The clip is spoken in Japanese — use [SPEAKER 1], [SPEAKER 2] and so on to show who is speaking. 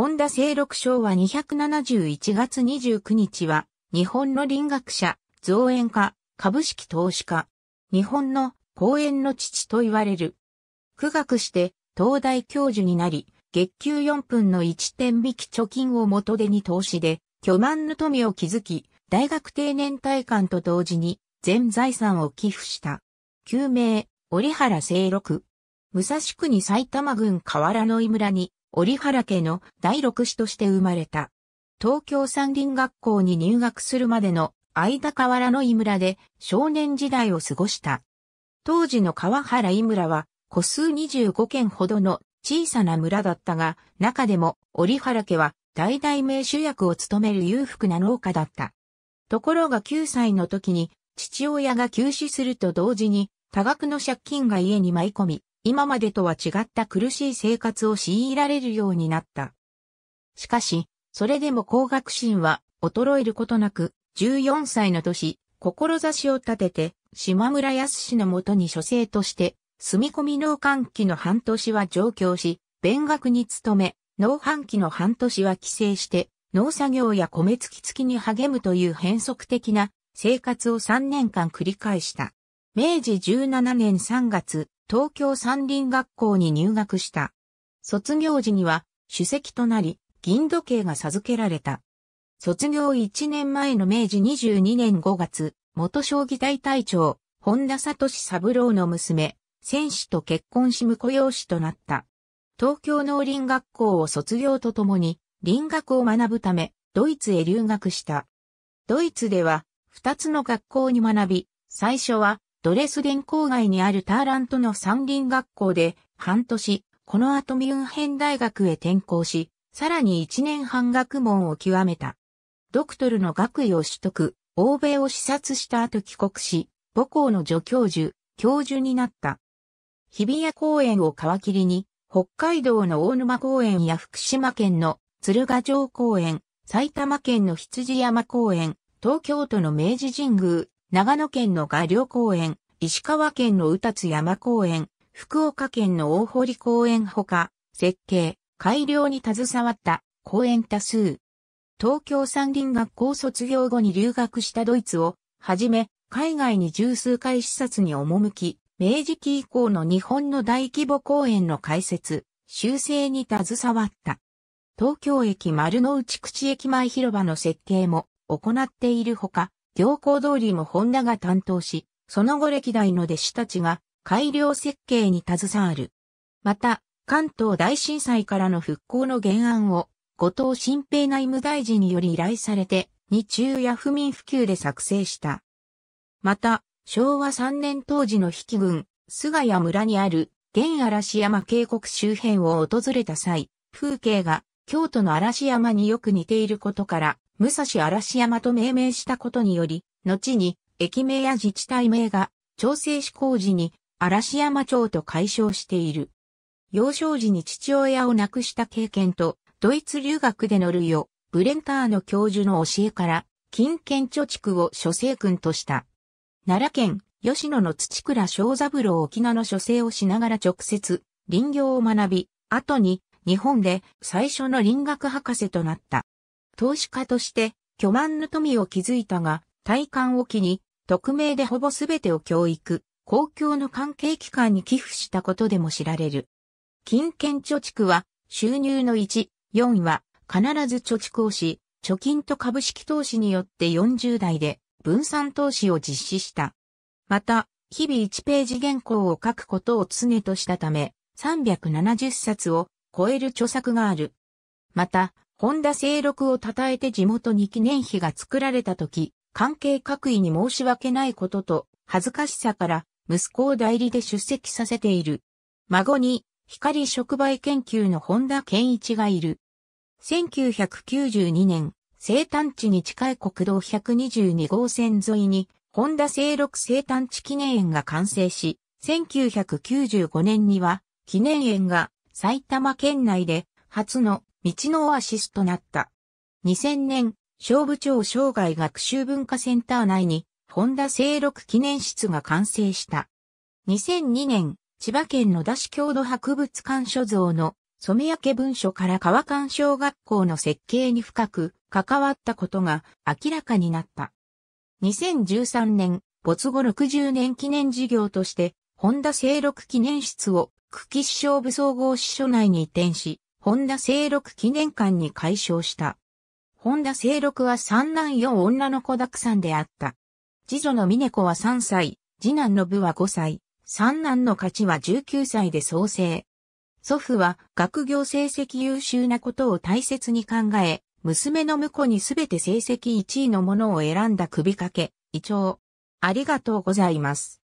[SPEAKER 1] 本田清六賞は271月29日は、日本の林学者、造園家、株式投資家、日本の公園の父と言われる。苦学して、東大教授になり、月給4分の1点引き貯金を元手に投資で、巨万の富を築き、大学定年退官と同時に、全財産を寄付した。旧名、折原清六。武蔵区に埼玉郡河原の井村に、折原家の第六子として生まれた。東京山林学校に入学するまでの間河原の井村で少年時代を過ごした。当時の川原井村は、個数25件ほどの小さな村だったが、中でも折原家は大々名主役を務める裕福な農家だった。ところが9歳の時に父親が急死すると同時に多額の借金が家に舞い込み、今までとは違った苦しい生活を強いられるようになった。しかし、それでも工学心は衰えることなく、14歳の年、志を立てて、島村康のもとに書生として、住み込み農閑期の半年は上京し、勉学に努め、農販期の半年は帰省して、農作業や米付き付きに励むという変則的な生活を3年間繰り返した。明治17年3月、東京山林学校に入学した。卒業時には主席となり、銀時計が授けられた。卒業1年前の明治22年5月、元将棋大隊長、本田聡三郎の娘、戦士と結婚し婿養子となった。東京農林学校を卒業とともに、林学を学ぶため、ドイツへ留学した。ドイツでは、二つの学校に学び、最初はドレスデン郊外にあるターラントの山林学校で半年、この後ミュンヘン大学へ転校し、さらに1年半学問を極めた。ドクトルの学位を取得、欧米を視察した後帰国し、母校の助教授、教授になった。日比谷公園を皮切りに、北海道の大沼公園や福島県の鶴ヶ城公園、埼玉県の羊山公園、東京都の明治神宮、長野県の画陵公園、石川県の宇達山公園、福岡県の大堀公園ほか、設計、改良に携わった公園多数。東京山林学校卒業後に留学したドイツを、はじめ、海外に十数回視察に赴き、明治期以降の日本の大規模公園の開設、修正に携わった。東京駅丸の内口駅前広場の設計も行っているほか、行幸通りも本田が担当し、その後歴代の弟子たちが改良設計に携わる。また、関東大震災からの復興の原案を、後藤新平内務大臣により依頼されて、日中や不眠普及で作成した。また、昭和3年当時の比企郡、菅谷村にある、現嵐山渓谷周辺を訪れた際、風景が京都の嵐山によく似ていることから、武蔵嵐山と命名したことにより、後に駅名や自治体名が調整施行時に嵐山町と解消している。幼少時に父親を亡くした経験と、ドイツ留学でのるを、ブレンターの教授の教えから、金県貯蓄を諸生君とした。奈良県、吉野の土倉正三郎沖縄の諸生をしながら直接、林業を学び、後に、日本で最初の林学博士となった。投資家として巨万の富を築いたが、退官を機に、匿名でほぼ全てを教育、公共の関係機関に寄付したことでも知られる。金券貯蓄は、収入の1、4は、必ず貯蓄をし、貯金と株式投資によって40代で分散投資を実施した。また、日々1ページ原稿を書くことを常としたため、370冊を超える著作がある。また、本田清六を称えて地元に記念碑が作られた時、関係各位に申し訳ないことと、恥ずかしさから、息子を代理で出席させている。孫に、光触媒研究の本田健一がいる。1992年、生誕地に近い国道122号線沿いに、本田清六生誕地記念園が完成し、1995年には、記念園が埼玉県内で初の道のオアシスとなった。2000年、小部町生涯学習文化センター内に、本田清六記念室が完成した。2002年、千葉県野田市郷土博物館所蔵の染焼文書から川館小学校の設計に深く関わったことが明らかになった。2013年、没後60年記念事業として、本田清六記念室を久喜市小部総合支所内に移転し、本田清六記念館に改称した。本田清六は三男四女の子だくさんであった。次女の峰子は3歳、次男の部は5歳、三男の勝は19歳で創生。祖父は学業成績優秀なことを大切に考え、娘の婿にすべて成績1位のものを選んだ首掛け、胃腸。ありがとうございます。